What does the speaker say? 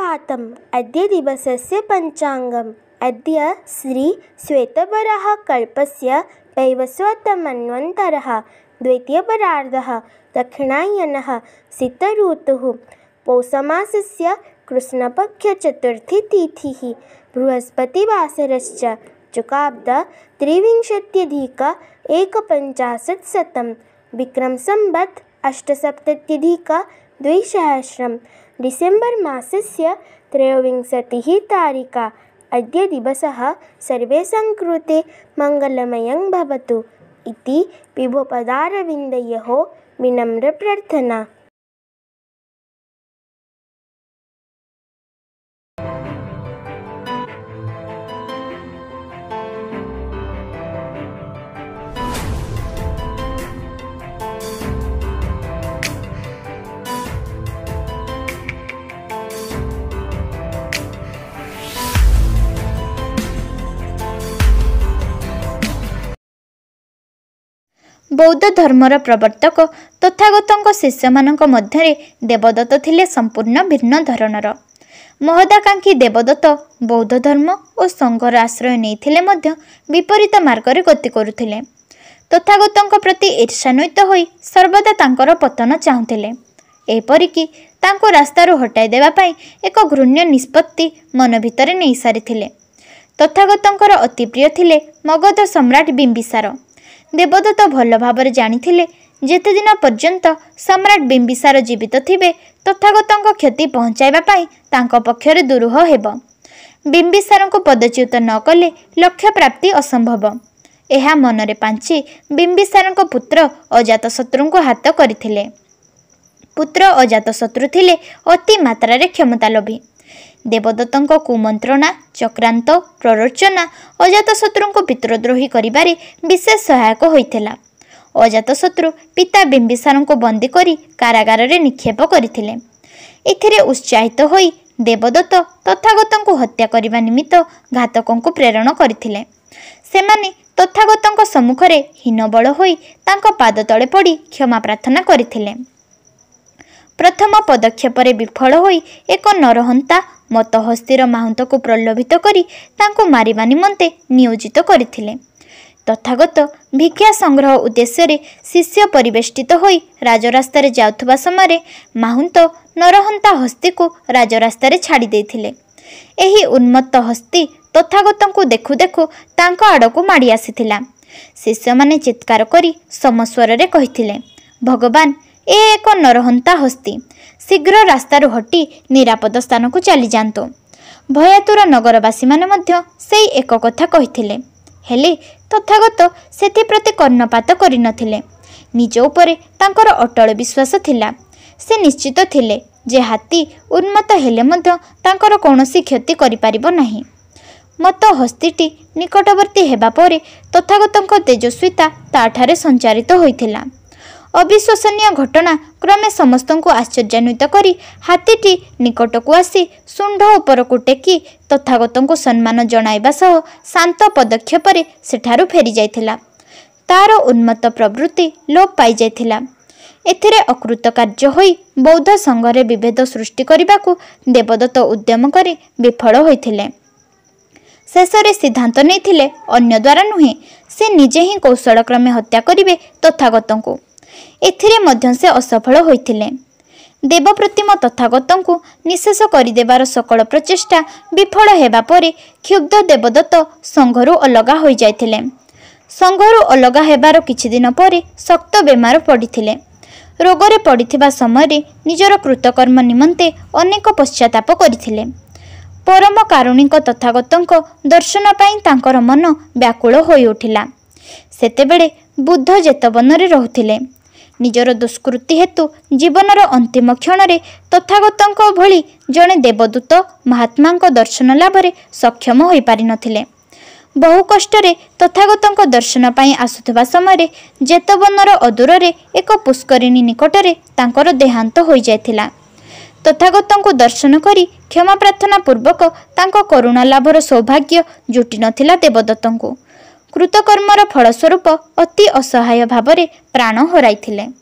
दिवस से पञ्चाङ्गम् अद श्री श्वेतर कल्प से श्वेतवराः कल्पस्य दैवस्वतमन्वन्तरः द्वितीयपरार्धः दक्षिणायनः शीतऋतुः पौषमासस्य कृष्णपक्षचतुर्थीतिथिः बृहस्पतिवासरश्च चुकाब्द त्रिविंशत्यधिक एकपञ्चाशत्शतं विक्रमसम्बत् अष्टसप्तत्यधिक द्विसहस्रं डिसेम्बर् मासस्य त्रयोविंशतिः तारिका अद्य दिवसः सर्वेषां कृते मङ्गलमयं भवतु इति पिबुपदारविन्दयोः विनम्रप्रार्थना ବୌଦ୍ଧ ଧର୍ମର ପ୍ରବର୍ତ୍ତକ ତଥାଗତଙ୍କ ଶିଷ୍ୟମାନଙ୍କ ମଧ୍ୟରେ ଦେବଦତ୍ତ ଥିଲେ ସମ୍ପୂର୍ଣ୍ଣ ଭିନ୍ନ ଧରଣର ମହଦାକାଙ୍କ୍ଷୀ ଦେବଦତ୍ତ ବୌଦ୍ଧ ଧର୍ମ ଓ ସଂଘର ଆଶ୍ରୟ ନେଇଥିଲେ ମଧ୍ୟ ବିପରୀତ ମାର୍ଗରେ ଗତି କରୁଥିଲେ ତଥାଗତଙ୍କ ପ୍ରତି ଇର୍ଷାନ୍ୱିତ ହୋଇ ସର୍ବଦା ତାଙ୍କର ପତନ ଚାହୁଁଥିଲେ ଏପରିକି ତାଙ୍କୁ ରାସ୍ତାରୁ ହଟାଇ ଦେବା ପାଇଁ ଏକ ଘୃଣ୍ୟ ନିଷ୍ପତ୍ତି ମନ ଭିତରେ ନେଇସାରିଥିଲେ ତଥାଗତଙ୍କର ଅତିପ୍ରିୟ ଥିଲେ ମଗଧ ସମ୍ରାଟ ବିମ୍ବିସାର ଦେବଦତ୍ତ ଭଲ ଭାବରେ ଜାଣିଥିଲେ ଯେତେଦିନ ପର୍ଯ୍ୟନ୍ତ ସମ୍ରାଟ ବିମ୍ବିସାର ଜୀବିତ ଥିବେ ତଥାଗତଙ୍କ କ୍ଷତି ପହଞ୍ଚାଇବା ପାଇଁ ତାଙ୍କ ପକ୍ଷରେ ଦୃଢ଼ ହେବ ବିମ୍ବିସାରଙ୍କୁ ପଦଚ୍ୟୁତ ନ କଲେ ଲକ୍ଷ୍ୟପ୍ରାପ୍ତି ଅସମ୍ଭବ ଏହା ମନରେ ପାଞ୍ଚି ବିମ୍ବିସାରଙ୍କ ପୁତ୍ର ଅଜାତଶତ୍ରୁଙ୍କୁ ହାତ କରିଥିଲେ ପୁତ୍ର ଅଜାତଶତ୍ରୁ ଥିଲେ ଅତି ମାତ୍ରାରେ କ୍ଷମତା ଲୋଭି ଦେବଦତ୍ତଙ୍କ କୁମନ୍ତ୍ରଣା ଚକ୍ରାନ୍ତ ପ୍ରରୋଚନା ଅଜାତଶତ୍ରୁଙ୍କୁ ବିତ୍ରଦ୍ରୋହୀ କରିବାରେ ବିଶେଷ ସହାୟକ ହୋଇଥିଲା ଅଜାତଶତ୍ରୁ ପିତା ବିମ୍ବିସାରଙ୍କୁ ବନ୍ଦୀ କରି କାରାଗାରରେ ନିକ୍ଷେପ କରିଥିଲେ ଏଥିରେ ଉତ୍ସାହିତ ହୋଇ ଦେବଦତ୍ତ ତଥାଗତଙ୍କୁ ହତ୍ୟା କରିବା ନିମିତ୍ତ ଘାତକଙ୍କୁ ପ୍ରେରଣ କରିଥିଲେ ସେମାନେ ତଥାଗତଙ୍କ ସମ୍ମୁଖରେ ହୀନବଳ ହୋଇ ତାଙ୍କ ପାଦ ତଳେ ପଡ଼ି କ୍ଷମା ପ୍ରାର୍ଥନା କରିଥିଲେ ପ୍ରଥମ ପଦକ୍ଷେପରେ ବିଫଳ ହୋଇ ଏକ ନରହନ୍ତା ମତ ହସ୍ତିର ମାହୁନ୍ତକୁ ପ୍ରଲୋଭିତ କରି ତାଙ୍କୁ ମାରିବା ନିମନ୍ତେ ନିୟୋଜିତ କରିଥିଲେ ତଥାଗତ ଭିକ୍ଷା ସଂଗ୍ରହ ଉଦ୍ଦେଶ୍ୟରେ ଶିଷ୍ୟ ପରିବେଷ୍ଟିତ ହୋଇ ରାଜରାସ୍ତାରେ ଯାଉଥିବା ସମୟରେ ମାହୁନ୍ତ ନରହନ୍ତା ହସ୍ତିକୁ ରାଜରାସ୍ତାରେ ଛାଡ଼ି ଦେଇଥିଲେ ଏହି ଉନ୍ମତ୍ତ ହସ୍ତି ତଥାଗତଙ୍କୁ ଦେଖୁ ଦେଖୁ ତାଙ୍କ ଆଡ଼କୁ ମାଡ଼ି ଆସିଥିଲା ଶିଷ୍ୟମାନେ ଚିତ୍କାର କରି ସମସ୍ୱରରେ କହିଥିଲେ ଭଗବାନ ଏ ଏକ ନରହନ୍ତା ହସ୍ତି ଶୀଘ୍ର ରାସ୍ତାରୁ ହଟି ନିରାପଦ ସ୍ଥାନକୁ ଚାଲିଯାଆନ୍ତୁ ଭୟାତୁର ନଗରବାସୀମାନେ ମଧ୍ୟ ସେଇ ଏକ କଥା କହିଥିଲେ ହେଲେ ତଥାଗତ ସେଥିପ୍ରତି କର୍ଣ୍ଣପାତ କରିନଥିଲେ ନିଜ ଉପରେ ତାଙ୍କର ଅଟଳ ବିଶ୍ୱାସ ଥିଲା ସେ ନିଶ୍ଚିତ ଥିଲେ ଯେ ହାତୀ ଉନ୍ମତ ହେଲେ ମଧ୍ୟ ତାଙ୍କର କୌଣସି କ୍ଷତି କରିପାରିବ ନାହିଁ ମତ ହସ୍ତିଟି ନିକଟବର୍ତ୍ତୀ ହେବା ପରେ ତଥାଗତଙ୍କ ତେଜସ୍ୱିତା ତାଠାରେ ସଞ୍ଚାରିତ ହୋଇଥିଲା ଅବିଶ୍ୱସନୀୟ ଘଟଣା କ୍ରମେ ସମସ୍ତଙ୍କୁ ଆଶ୍ଚର୍ଯ୍ୟାନ୍ୱିତ କରି ହାତୀଟି ନିକଟକୁ ଆସି ଶୁଣ୍ଢ ଉପରକୁ ଟେକି ତଥାଗତଙ୍କୁ ସମ୍ମାନ ଜଣାଇବା ସହ ଶାନ୍ତ ପଦକ୍ଷେପରେ ସେଠାରୁ ଫେରିଯାଇଥିଲା ତା'ର ଉନ୍ମତ୍ତ ପ୍ରବୃତ୍ତି ଲୋପ ପାଇଯାଇଥିଲା ଏଥିରେ ଅକୃତ କାର୍ଯ୍ୟ ହୋଇ ବୌଦ୍ଧ ସଂଘରେ ବିଭେଦ ସୃଷ୍ଟି କରିବାକୁ ଦେବଦତ୍ତ ଉଦ୍ୟମ କରି ବିଫଳ ହୋଇଥିଲେ ଶେଷରେ ସିଦ୍ଧାନ୍ତ ନେଇଥିଲେ ଅନ୍ୟ ଦ୍ୱାରା ନୁହେଁ ସେ ନିଜେ ହିଁ କୌଶଳକ୍ରମେ ହତ୍ୟା କରିବେ ତଥାଗତଙ୍କୁ ଏଥିରେ ମଧ୍ୟ ସେ ଅସଫଳ ହୋଇଥିଲେ ଦେବପ୍ରତିମ ତଥାଗତଙ୍କୁ ନିଶେଷ କରିଦେବାର ସକଳ ପ୍ରଚେଷ୍ଟା ବିଫଳ ହେବା ପରେ କ୍ଷୁବ୍ଧ ଦେବଦତ୍ତ ସଂଘରୁ ଅଲଗା ହୋଇଯାଇଥିଲେ ସଂଘରୁ ଅଲଗା ହେବାର କିଛି ଦିନ ପରେ ଶକ୍ତ ବେମାର ପଡ଼ିଥିଲେ ରୋଗରେ ପଡ଼ିଥିବା ସମୟରେ ନିଜର କୃତକର୍ମ ନିମନ୍ତେ ଅନେକ ପଶ୍ଚାତାପ କରିଥିଲେ ପରମ କାରୁଣୀଙ୍କ ତଥାଗତଙ୍କ ଦର୍ଶନ ପାଇଁ ତାଙ୍କର ମନ ବ୍ୟାକୁଳ ହୋଇଉଠିଲା ସେତେବେଳେ ବୁଦ୍ଧ ଜେତବନରେ ରହୁଥିଲେ ନିଜର ଦୁଷ୍କୃତି ହେତୁ ଜୀବନର ଅନ୍ତିମ କ୍ଷଣରେ ତଥାଗତଙ୍କ ଭଳି ଜଣେ ଦେବଦୂତ ମହାତ୍ମାଙ୍କ ଦର୍ଶନ ଲାଭରେ ସକ୍ଷମ ହୋଇପାରିନଥିଲେ ବହୁ କଷ୍ଟରେ ତଥାଗତଙ୍କ ଦର୍ଶନ ପାଇଁ ଆସୁଥିବା ସମୟରେ ଜେତବନର ଅଦୂରରେ ଏକ ପୁଷ୍କରିଣୀ ନିକଟରେ ତାଙ୍କର ଦେହାନ୍ତ ହୋଇଯାଇଥିଲା ତଥାଗତଙ୍କୁ ଦର୍ଶନ କରି କ୍ଷମା ପ୍ରାର୍ଥନା ପୂର୍ବକ ତାଙ୍କ କରୁଣା ଲାଭର ସୌଭାଗ୍ୟ ଜୁଟିନଥିଲା ଦେବଦତ୍ତଙ୍କୁ କୃତକର୍ମର ଫଳସ୍ୱରୂପ ଅତି ଅସହାୟ ଭାବରେ ପ୍ରାଣ ହରାଇଥିଲେ